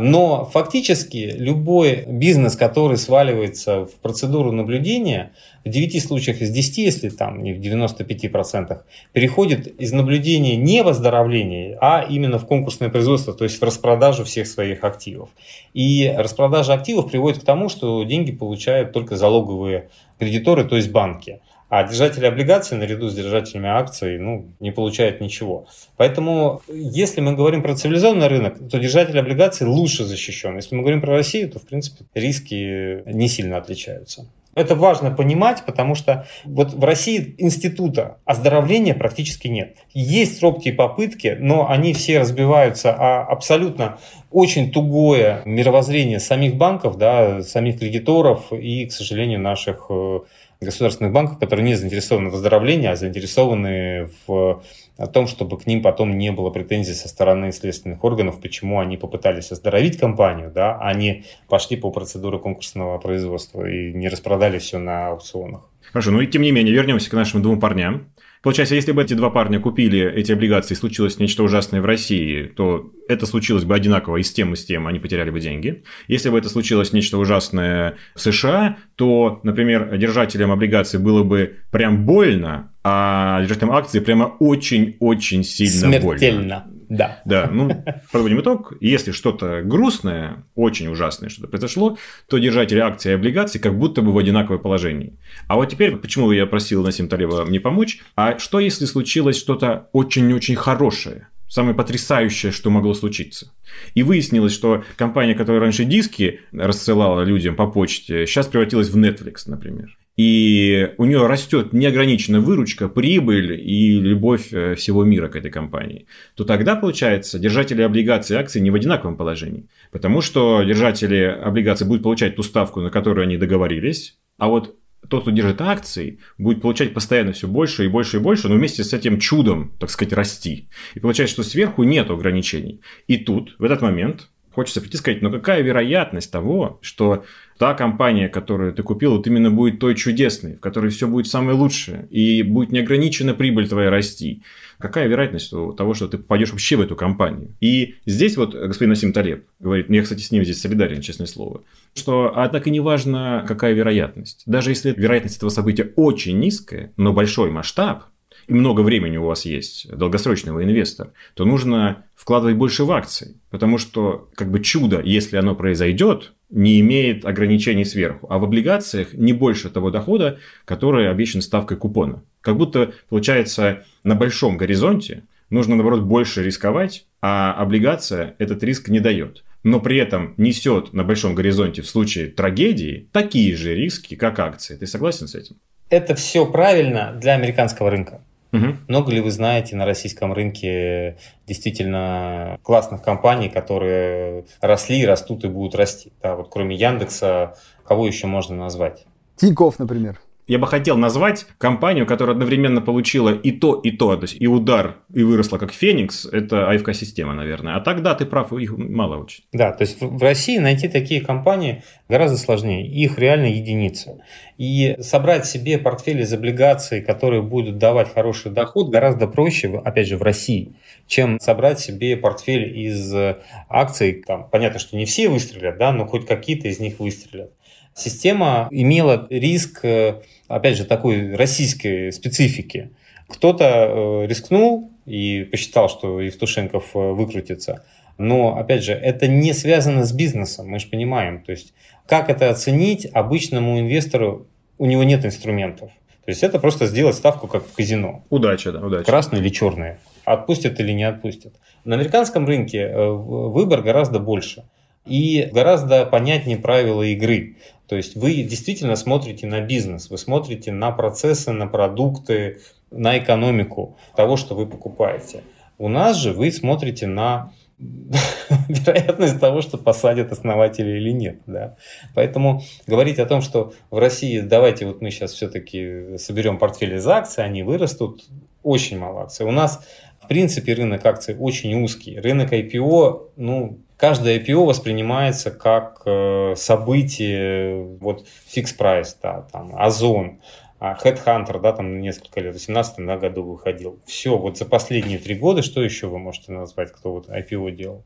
Но фактически любой бизнес, который сваливается в процедуру наблюдения, в 9 случаях из 10, если там не в 95%, переходит из наблюдения не в оздоровление, а именно в конкурсное производство, то есть в распродажу всех своих активов. И распродажа активов приводит к тому, что деньги получают только залоговые кредиторы, то есть банки. А держатели облигаций наряду с держателями акций ну, не получают ничего. Поэтому, если мы говорим про цивилизованный рынок, то держатель облигаций лучше защищен. Если мы говорим про Россию, то, в принципе, риски не сильно отличаются. Это важно понимать, потому что вот в России института оздоровления практически нет. Есть робкие попытки, но они все разбиваются а абсолютно очень тугое мировоззрение самих банков, да, самих кредиторов и, к сожалению, наших э, государственных банков, которые не заинтересованы в оздоровлении, а заинтересованы в о том, чтобы к ним потом не было претензий со стороны следственных органов, почему они попытались оздоровить компанию, да, а не пошли по процедуре конкурсного производства и не распродали все на аукционах. Хорошо, ну и тем не менее, вернемся к нашим двум парням. Получается, если бы эти два парня купили эти облигации, случилось нечто ужасное в России, то это случилось бы одинаково и с тем, и с тем, они потеряли бы деньги. Если бы это случилось нечто ужасное в США, то, например, держателям облигаций было бы прям больно, а держателям акций прямо очень-очень сильно Смертельно. больно. Да. Да, ну, подводим итог. Если что-то грустное, очень ужасное что-то произошло, то держать реакции и облигации как будто бы в одинаковом положении. А вот теперь, почему я просил Насим Талеба мне помочь, а что если случилось что-то очень-очень хорошее? самое потрясающее, что могло случиться. И выяснилось, что компания, которая раньше диски рассылала людям по почте, сейчас превратилась в Netflix, например и у нее растет неограниченная выручка, прибыль и любовь э, всего мира к этой компании, то тогда, получается, держатели облигаций и акций не в одинаковом положении. Потому что держатели облигаций будут получать ту ставку, на которую они договорились, а вот тот, кто держит акции, будет получать постоянно все больше и больше и больше, но вместе с этим чудом, так сказать, расти. И получается, что сверху нет ограничений. И тут, в этот момент, Хочется прийти и сказать, но какая вероятность того, что та компания, которую ты купил, вот именно будет той чудесной, в которой все будет самое лучшее, и будет неограничена прибыль твоя расти. Какая вероятность того, что ты попадешь вообще в эту компанию? И здесь вот господин Насим Талеб говорит, ну, я, кстати, с ним здесь солидарен, честное слово, что, а так и не важно, какая вероятность. Даже если вероятность этого события очень низкая, но большой масштаб, и много времени у вас есть, долгосрочного инвестора, то нужно вкладывать больше в акции. Потому что как бы чудо, если оно произойдет, не имеет ограничений сверху, а в облигациях не больше того дохода, который обещан ставкой купона. Как будто получается на большом горизонте нужно, наоборот, больше рисковать, а облигация этот риск не дает. Но при этом несет на большом горизонте в случае трагедии такие же риски, как акции. Ты согласен с этим? Это все правильно для американского рынка. Угу. Много ли вы знаете на российском рынке действительно классных компаний, которые росли, растут и будут расти? Да, вот кроме Яндекса, кого еще можно назвать? Тиньков, например. Я бы хотел назвать компанию, которая одновременно получила и то, и то, то есть и удар, и выросла как Феникс, это АФК-система, наверное. А так, да, ты прав, их мало очень. Да, то есть в России найти такие компании гораздо сложнее. Их реально единицы. И собрать себе портфель из облигаций, которые будут давать хороший доход, гораздо проще, опять же, в России, чем собрать себе портфель из э, акций. Там, понятно, что не все выстрелят, да, но хоть какие-то из них выстрелят система имела риск, э, опять же, такой российской специфики. Кто-то э, рискнул и посчитал, что Евтушенков э, выкрутится. Но, опять же, это не связано с бизнесом, мы же понимаем. То есть, как это оценить обычному инвестору, у него нет инструментов. То есть, это просто сделать ставку, как в казино. Удача, да, удача. Красные или черные. Отпустят или не отпустят. На американском рынке выбор гораздо больше – и гораздо понятнее правила игры. То есть вы действительно смотрите на бизнес, вы смотрите на процессы, на продукты, на экономику того, что вы покупаете. У нас же вы смотрите на *laughs* вероятность того, что посадят основателя или нет. Да? Поэтому говорить о том, что в России давайте вот мы сейчас все-таки соберем портфель из акций, они вырастут, очень мало акций. У нас, в принципе, рынок акций очень узкий. Рынок IPO, ну, Каждое IPO воспринимается как э, событие, вот фикс прайс, да, там, Озон, а Headhunter, да, там несколько лет, в 2018 да, году выходил. Все, вот за последние три года, что еще вы можете назвать, кто вот IPO делал?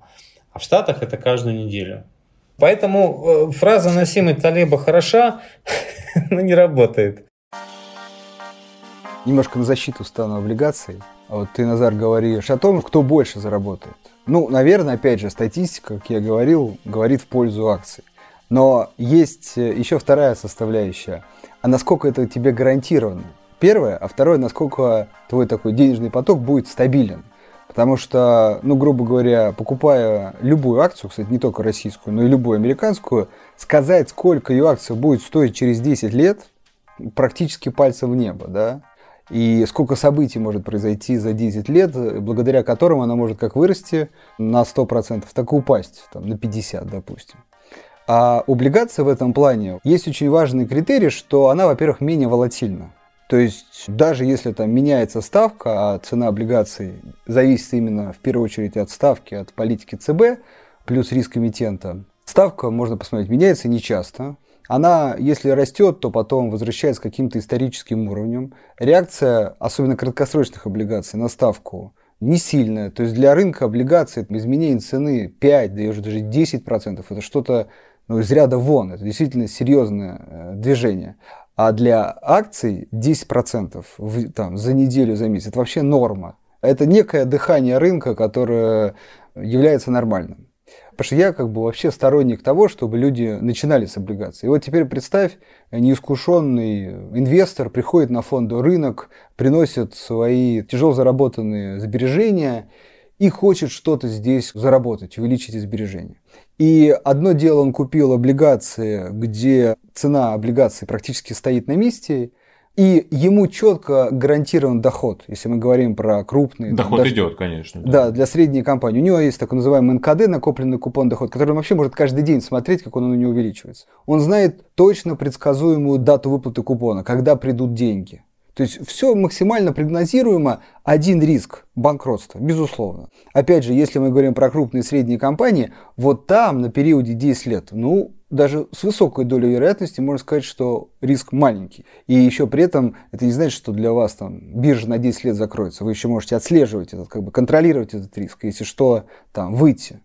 А в Штатах это каждую неделю. Поэтому э, фраза Насима Талеба хороша, *laughs* но ну, не работает. Немножко на защиту стану облигаций. Вот ты, Назар, говоришь о том, кто больше заработает. Ну, наверное, опять же, статистика, как я говорил, говорит в пользу акций. Но есть э, еще вторая составляющая. А насколько это тебе гарантировано? Первое. А второе, насколько твой такой денежный поток будет стабилен. Потому что, ну, грубо говоря, покупая любую акцию, кстати, не только российскую, но и любую американскую, сказать, сколько ее акция будет стоить через 10 лет, практически пальцем в небо, да? и сколько событий может произойти за 10 лет, благодаря которым она может как вырасти на 100%, так и упасть там, на 50%, допустим. А облигация в этом плане есть очень важный критерий, что она, во-первых, менее волатильна. То есть даже если там меняется ставка, а цена облигаций зависит именно в первую очередь от ставки, от политики ЦБ, плюс риск эмитента, ставка, можно посмотреть, меняется нечасто. Она, если растет, то потом возвращается к каким-то историческим уровням. Реакция, особенно краткосрочных облигаций, на ставку не сильная. То есть для рынка облигаций это изменение цены 5, да и уже даже 10%. Это что-то ну, из ряда вон. Это действительно серьезное э, движение. А для акций 10% в, там, за неделю, за месяц. Это вообще норма. Это некое дыхание рынка, которое является нормальным. Потому что я как бы вообще сторонник того, чтобы люди начинали с облигаций. И вот теперь представь, неискушенный инвестор приходит на фондовый рынок, приносит свои тяжело заработанные сбережения и хочет что-то здесь заработать, увеличить сбережения. И одно дело он купил облигации, где цена облигации практически стоит на месте – и ему четко гарантирован доход, если мы говорим про крупные. Доход там, даже, идет, конечно. Да. да, для средней компании. У него есть так называемый НКД, накопленный купон доход, который он вообще может каждый день смотреть, как он у него увеличивается. Он знает точно предсказуемую дату выплаты купона, когда придут деньги. То есть все максимально прогнозируемо, один риск – банкротства, безусловно. Опять же, если мы говорим про крупные и средние компании, вот там на периоде 10 лет, ну, даже с высокой долей вероятности можно сказать, что риск маленький. И еще при этом это не значит, что для вас там биржа на 10 лет закроется. Вы еще можете отслеживать этот, как бы контролировать этот риск, если что, там, выйти.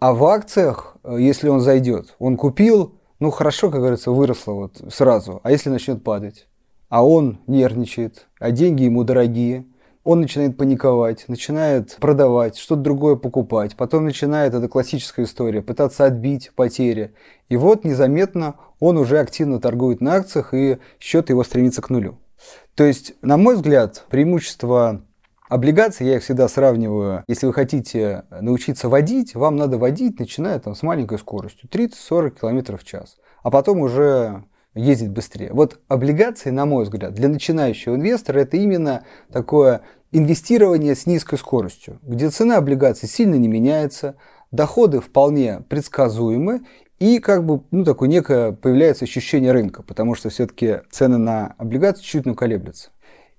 А в акциях, э, если он зайдет, он купил, ну хорошо, как говорится, выросло вот сразу. А если начнет падать? А он нервничает, а деньги ему дорогие – он начинает паниковать, начинает продавать, что-то другое покупать, потом начинает, это классическая история, пытаться отбить потери. И вот незаметно он уже активно торгует на акциях, и счет его стремится к нулю. То есть, на мой взгляд, преимущество облигаций, я их всегда сравниваю, если вы хотите научиться водить, вам надо водить, начиная там с маленькой скоростью, 30-40 км в час, а потом уже ездить быстрее. Вот облигации, на мой взгляд, для начинающего инвестора это именно такое инвестирование с низкой скоростью, где цена облигаций сильно не меняется, доходы вполне предсказуемы и как бы ну, такое некое появляется ощущение рынка, потому что все-таки цены на облигации чуть-чуть колеблются.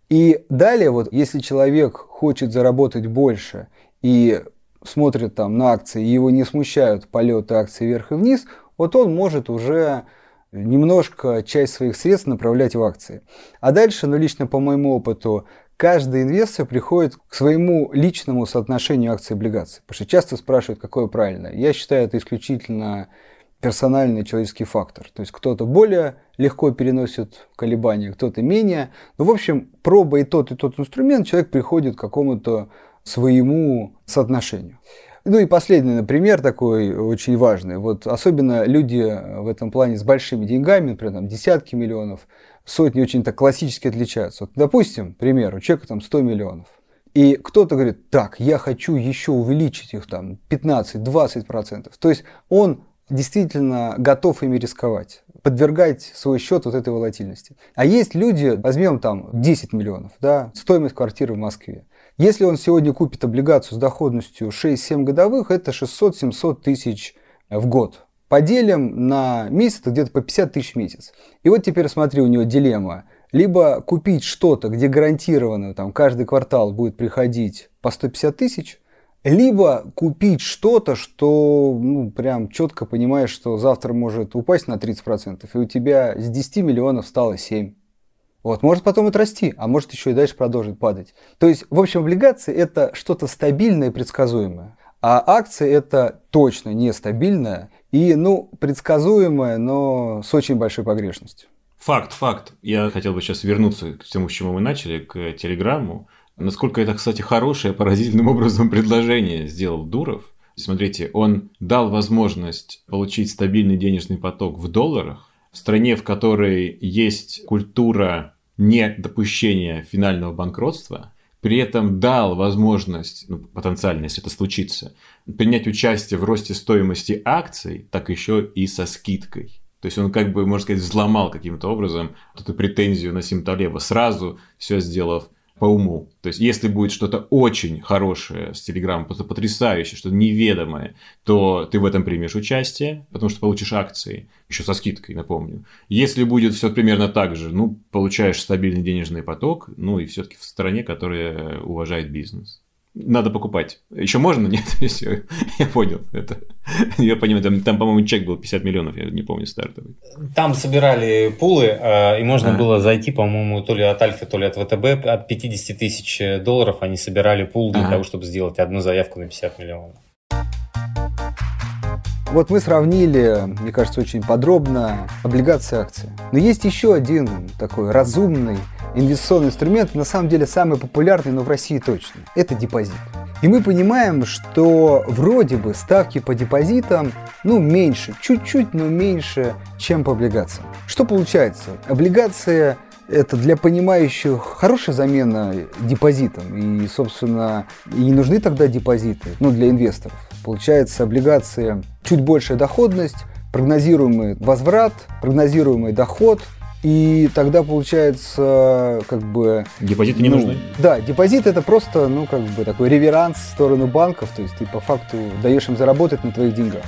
И далее, вот, если человек хочет заработать больше и смотрит там на акции, и его не смущают полеты акций вверх и вниз, вот он может уже немножко часть своих средств направлять в акции. А дальше, ну лично по моему опыту, каждый инвестор приходит к своему личному соотношению акций и облигаций. Потому что часто спрашивают, какое правильное. Я считаю, это исключительно персональный человеческий фактор. То есть кто-то более легко переносит колебания, кто-то менее. Но, ну, в общем, пробуя и тот, и тот инструмент, человек приходит к какому-то своему соотношению. Ну и последний, например, такой очень важный. Вот особенно люди в этом плане с большими деньгами, например, там, десятки миллионов, сотни очень то классически отличаются. Вот, допустим, к примеру, у человека там 100 миллионов. И кто-то говорит, так, я хочу еще увеличить их там 15-20%. То есть он действительно готов ими рисковать, подвергать свой счет вот этой волатильности. А есть люди, возьмем там 10 миллионов, да, стоимость квартиры в Москве. Если он сегодня купит облигацию с доходностью 6-7 годовых, это 600-700 тысяч в год поделим на месяц где-то по 50 тысяч в месяц. И вот теперь смотри, у него дилемма. Либо купить что-то, где гарантированно там, каждый квартал будет приходить по 150 тысяч, либо купить что-то, что ну, прям четко понимаешь, что завтра может упасть на 30%, и у тебя с 10 миллионов стало 7. Вот, может потом отрасти, а может еще и дальше продолжить падать. То есть, в общем, облигации – это что-то стабильное и предсказуемое. А акции – это точно нестабильное и, ну, предсказуемое, но с очень большой погрешностью. Факт, факт. Я хотел бы сейчас вернуться к тому, с чему мы начали, к Телеграмму. Насколько это, кстати, хорошее, поразительным образом предложение сделал Дуров. Смотрите, он дал возможность получить стабильный денежный поток в долларах в стране, в которой есть культура недопущения финального банкротства, при этом дал возможность, ну, потенциально, если это случится, принять участие в росте стоимости акций, так еще и со скидкой. То есть он как бы, можно сказать, взломал каким-то образом эту претензию на Симталеба, сразу все сделав по уму. То есть, если будет что-то очень хорошее с Telegram, потрясающее, что-то неведомое, то ты в этом примешь участие, потому что получишь акции, еще со скидкой, напомню. Если будет все примерно так же, ну, получаешь стабильный денежный поток, ну и все-таки в стране, которая уважает бизнес надо покупать. Еще можно? *laughs* Нет, все, я понял. Это, я понимаю, там, там по-моему, чек был 50 миллионов, я не помню стартовый. Там собирали пулы, а, и можно а. было зайти, по-моему, то ли от Альфа, то ли от ВТБ. От 50 тысяч долларов они собирали пул для а. того, чтобы сделать одну заявку на 50 миллионов. Вот мы сравнили, мне кажется, очень подробно облигации акции. Но есть еще один такой разумный инвестиционный инструмент, на самом деле самый популярный, но в России точно. Это депозит. И мы понимаем, что вроде бы ставки по депозитам, ну, меньше, чуть-чуть, но меньше, чем по облигациям. Что получается? Облигации это для понимающих хорошая замена депозитам. И, собственно, и не нужны тогда депозиты, ну, для инвесторов. Получается, облигация чуть большая доходность, прогнозируемый возврат, прогнозируемый доход, и тогда получается, как бы... Депозиты не ну, нужны. Да, депозит это просто, ну, как бы такой реверанс в сторону банков, то есть ты по факту даешь им заработать на твоих деньгах.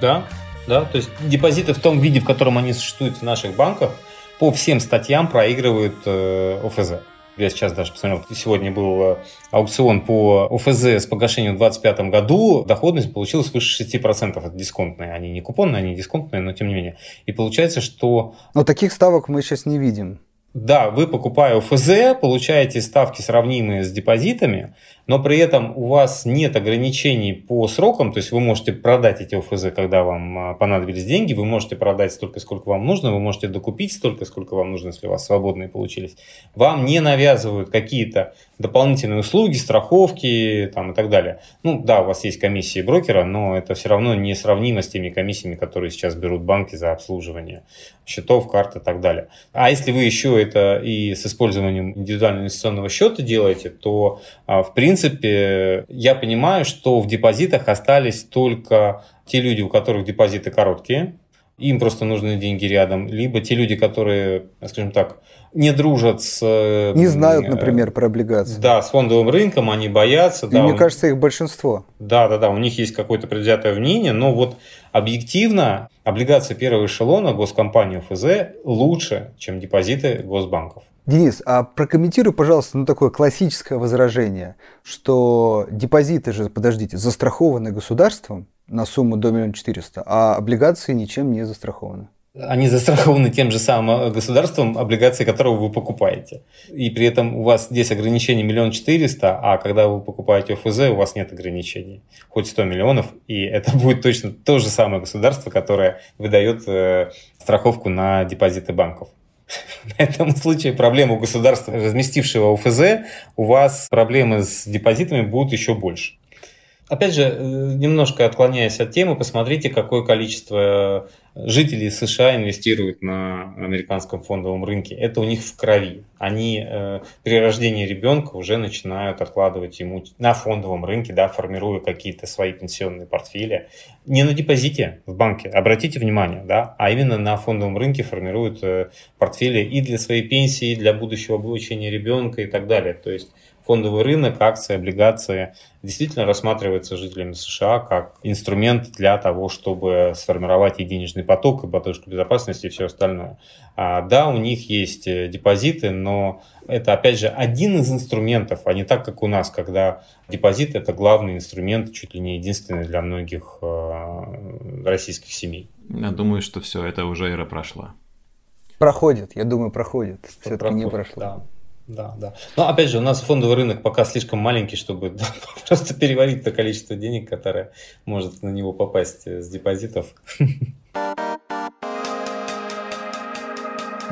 Да, да, то есть депозиты в том виде, в котором они существуют в наших банках – по всем статьям проигрывают э, ОФЗ. Я сейчас даже посмотрел, сегодня был э, аукцион по ОФЗ с погашением в 2025 году, доходность получилась выше 6%, это дисконтные, они не купонные, они дисконтные, но тем не менее. И получается, что... Но таких ставок мы сейчас не видим. Да, вы покупая ОФЗ, получаете ставки, сравнимые с депозитами, но при этом у вас нет ограничений по срокам, то есть вы можете продать эти ОФЗ, когда вам а, понадобились деньги, вы можете продать столько, сколько вам нужно, вы можете докупить столько, сколько вам нужно, если у вас свободные получились. Вам не навязывают какие-то дополнительные услуги, страховки там, и так далее. Ну да, у вас есть комиссии брокера, но это все равно не сравнимо с теми комиссиями, которые сейчас берут банки за обслуживание счетов, карт и так далее. А если вы еще это и с использованием индивидуального инвестиционного счета делаете, то а, в принципе принципе, я понимаю, что в депозитах остались только те люди, у которых депозиты короткие, им просто нужны деньги рядом, либо те люди, которые, скажем так, не дружат с... Э, не знают, э, например, про облигации. Да, с фондовым рынком, они боятся. И да, мне у... кажется, их большинство. Да, да, да, у них есть какое-то предвзятое мнение, но вот объективно облигации первого эшелона госкомпании ФЗ лучше, чем депозиты госбанков. Денис, а прокомментируй, пожалуйста, на ну, такое классическое возражение, что депозиты же, подождите, застрахованы государством, на сумму до миллиона четыреста, а облигации ничем не застрахованы. Они застрахованы тем же самым э, государством, облигации которого вы покупаете. И при этом у вас здесь ограничение миллион четыреста, а когда вы покупаете ОФЗ, у вас нет ограничений. Хоть 100 миллионов, и это *laughs* будет точно то же самое государство, которое выдает э, страховку на депозиты банков. В *laughs* этом случае проблема у государства, разместившего ОФЗ, у вас проблемы с депозитами будут еще больше. Опять же, э, немножко отклоняясь от темы, посмотрите, какое количество э, жителей США инвестируют на американском фондовом рынке. Это у них в крови. Они э, при рождении ребенка уже начинают откладывать ему на фондовом рынке, да, формируя какие-то свои пенсионные портфели. Не на депозите в банке, обратите внимание, да, а именно на фондовом рынке формируют э, портфели и для своей пенсии, и для будущего обучения ребенка и так далее. То есть фондовый рынок, акции, облигации действительно рассматривается жителями США как инструмент для того, чтобы сформировать и денежный поток, и подушку безопасности, и все остальное. А, да, у них есть э, депозиты, но это, опять же, один из инструментов, а не так, как у нас, когда депозит – это главный инструмент, чуть ли не единственный для многих э, российских семей. Я думаю, что все, это уже эра прошла. Проходит, я думаю, проходит. Все-таки не прошло. Да. Да, да. Но ну, опять же, у нас фондовый рынок пока слишком маленький, чтобы *laughs* просто переварить то количество денег, которое может на него попасть э, с депозитов.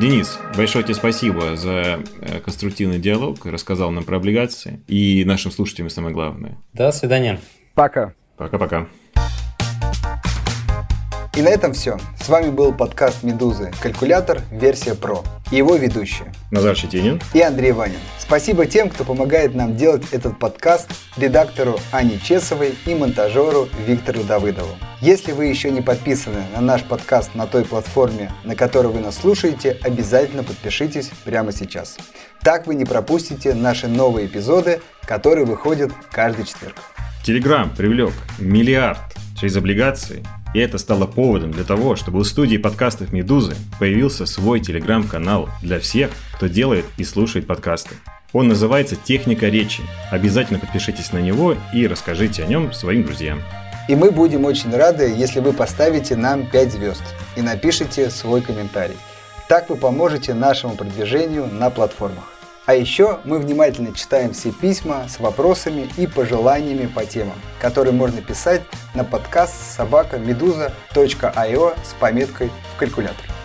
Денис, большое тебе спасибо за э, конструктивный диалог, рассказал нам про облигации и нашим слушателям самое главное. До свидания. Пока. Пока-пока. И на этом все. С вами был подкаст «Медузы. Калькулятор. Версия Про». И его ведущие. Назар Щетинин. И Андрей Ванин. Спасибо тем, кто помогает нам делать этот подкаст, редактору Ане Чесовой и монтажеру Виктору Давыдову. Если вы еще не подписаны на наш подкаст на той платформе, на которой вы нас слушаете, обязательно подпишитесь прямо сейчас. Так вы не пропустите наши новые эпизоды, которые выходят каждый четверг. Телеграм привлек миллиард через облигации – и это стало поводом для того, чтобы у студии подкастов «Медузы» появился свой телеграм-канал для всех, кто делает и слушает подкасты. Он называется «Техника речи». Обязательно подпишитесь на него и расскажите о нем своим друзьям. И мы будем очень рады, если вы поставите нам 5 звезд и напишите свой комментарий. Так вы поможете нашему продвижению на платформах. А еще мы внимательно читаем все письма с вопросами и пожеланиями по темам, которые можно писать на подкаст собакамедуза.io с пометкой в калькуляторе.